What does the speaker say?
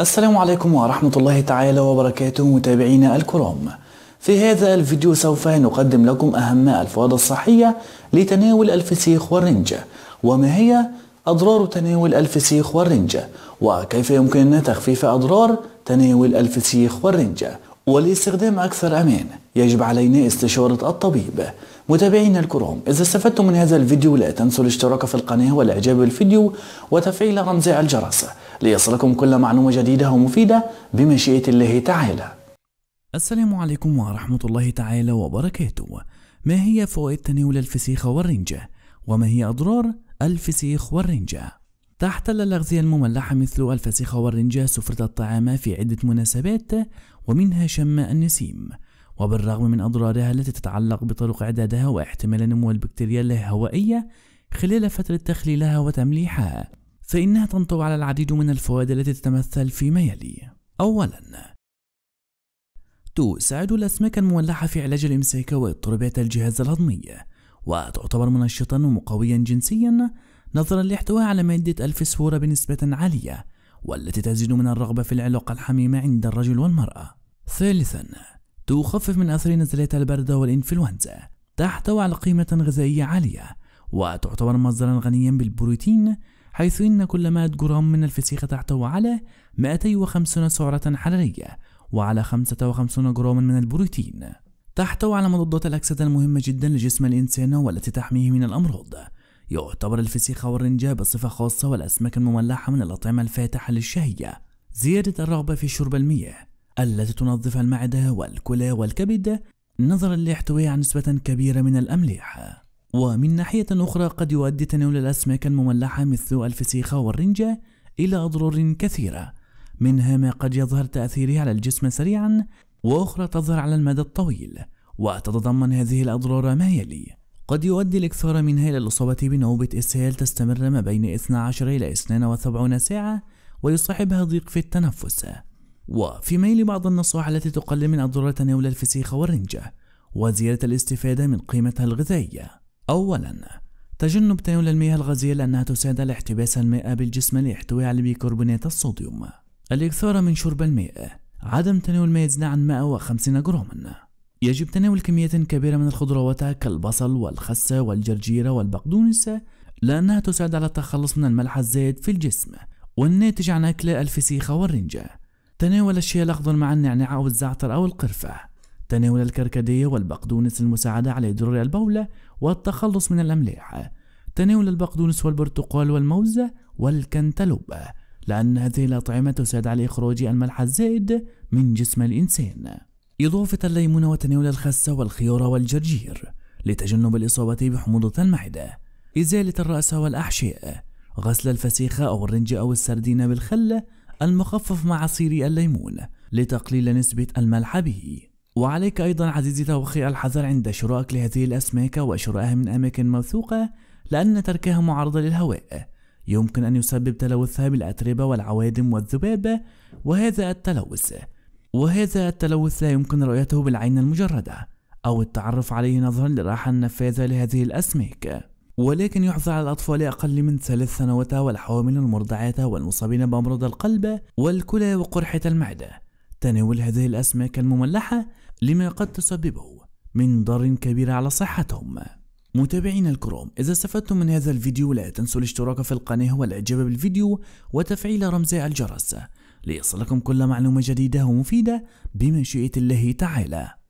السلام عليكم ورحمة الله تعالى وبركاته متابعينا الكرام في هذا الفيديو سوف نقدم لكم أهم الفوائد الصحية لتناول الفسيخ والرنجة وما هي أضرار تناول الفسيخ والرنجة وكيف يمكننا تخفيف أضرار تناول الفسيخ والرنجة ولاستخدام أكثر أمان يجب علينا استشارة الطبيب متابعينا الكرام إذا استفدتم من هذا الفيديو لا تنسوا الاشتراك في القناة والإعجاب بالفيديو وتفعيل رمز الجرس ليصلكم كل معلومة جديدة ومفيدة بمشيئة الله تعالى السلام عليكم ورحمة الله تعالى وبركاته ما هي فوائد تناول الفسيخ والرنجة؟ وما هي أضرار الفسيخ والرنجة؟ تحتل الأغذية المملحة مثل الفسيخة والرنجة سفرة الطعام في عدة مناسبات ومنها شم النسيم وبالرغم من أضرارها التي تتعلق بطرق إعدادها واحتمال نمو البكتيريا الهوائية خلال فترة تخليلها وتمليحها فإنها تنطوي على العديد من الفوائد التي تتمثل فيما يلي أولا تساعد الأسماك المملحة في علاج الإمساك واضطرابات الجهاز الهضمي وتعتبر منشطا ومقويا جنسيا نظرا لاحتوائها على مادة الفسفورة بنسبة عالية والتي تزيد من الرغبة في العلاقة الحميمة عند الرجل والمرأة ثالثا تخفف من أثر نزلات البرد والإنفلونزا تحتوي على قيمة غذائية عالية وتعتبر مصدرا غنيا بالبروتين حيث إن كل 100 جرام من الفسيخة تحتوي على 250 سعرة حرارية وعلى 55 جراما من البروتين تحتوي على مضادات الأكسدة المهمة جدا لجسم الإنسان والتي تحميه من الأمراض يعتبر الفسيخ والرنجة بصفة خاصة والأسماك المملحة من الأطعمة الفاتحة للشهية زيادة الرغبة في شرب المياه التي تنظف المعدة والكلى والكبد نظرا لاحتوائها على نسبة كبيرة من الأملاح ومن ناحية أخرى قد يؤدي تناول الأسماك المملحة مثل الفسيخة والرنجة إلى أضرار كثيرة منها ما قد يظهر تأثيره على الجسم سريعا وأخرى تظهر على المدى الطويل وتتضمن هذه الأضرار ما يلي قد يؤدي الإكثار منها إلى الإصابة بنوبة إسهال تستمر ما بين 12 إلى 72 ساعة ويصاحبها ضيق في التنفس وفي ميل بعض النصائح التي تقلل من أضرار تناول الفسيخ والرنجة وزيادة الاستفادة من قيمتها الغذائية أولا تجنب تناول المياه الغازية لأنها تساعد على احتباس الماء بالجسم ليحتوي على بيكربونات الصوديوم الإكثار من شرب الماء عدم تناول ما يزيد عن 150 جراما يجب تناول كميات كبيرة من الخضروات كالبصل والخسة والجرجيرة والبقدونس لأنها تساعد على التخلص من الملح الزائد في الجسم والناتج عن أكل الفسيخة والرنجة تناول الشاي الأخضر مع النعناع أو الزعتر أو القرفة تناول الكركديه والبقدونس المساعدة على إدرار البولة والتخلص من الأملاح تناول البقدونس والبرتقال والموز والكنتالوب لأن هذه الأطعمة تساعد على إخراج الملح الزائد من جسم الإنسان إضافة الليمون وتناول الخس والخيار والجرجير لتجنب الإصابة بحموضة المعدة إزالة الرأس والأحشاء غسل الفسيخ أو الرنج أو السردين بالخل المخفف مع عصير الليمون لتقليل نسبة الملح به وعليك أيضا عزيزي توخي الحذر عند شرائك لهذه الأسماك وشرائها من أماكن موثوقة لأن تركها معرضة للهواء يمكن أن يسبب تلوثها بالأتربة والعوادم والذباب وهذا التلوث وهذا التلوث لا يمكن رؤيته بالعين المجردة أو التعرف عليه نظرا للراحة النفاذة لهذه الأسماك ولكن يحظى على الأطفال أقل من ثلاث سنوات والحوامل المرضعات والمصابين بأمراض القلب والكلى وقرحة المعدة تناول هذه الأسماك المملحة لما قد تسببه من ضر كبير على صحتهم متابعينا الكرام إذا استفدتم من هذا الفيديو لا تنسوا الاشتراك في القناة والإعجاب بالفيديو وتفعيل رمز الجرس ليصلكم كل معلومة جديدة ومفيدة بمشيئة الله تعالى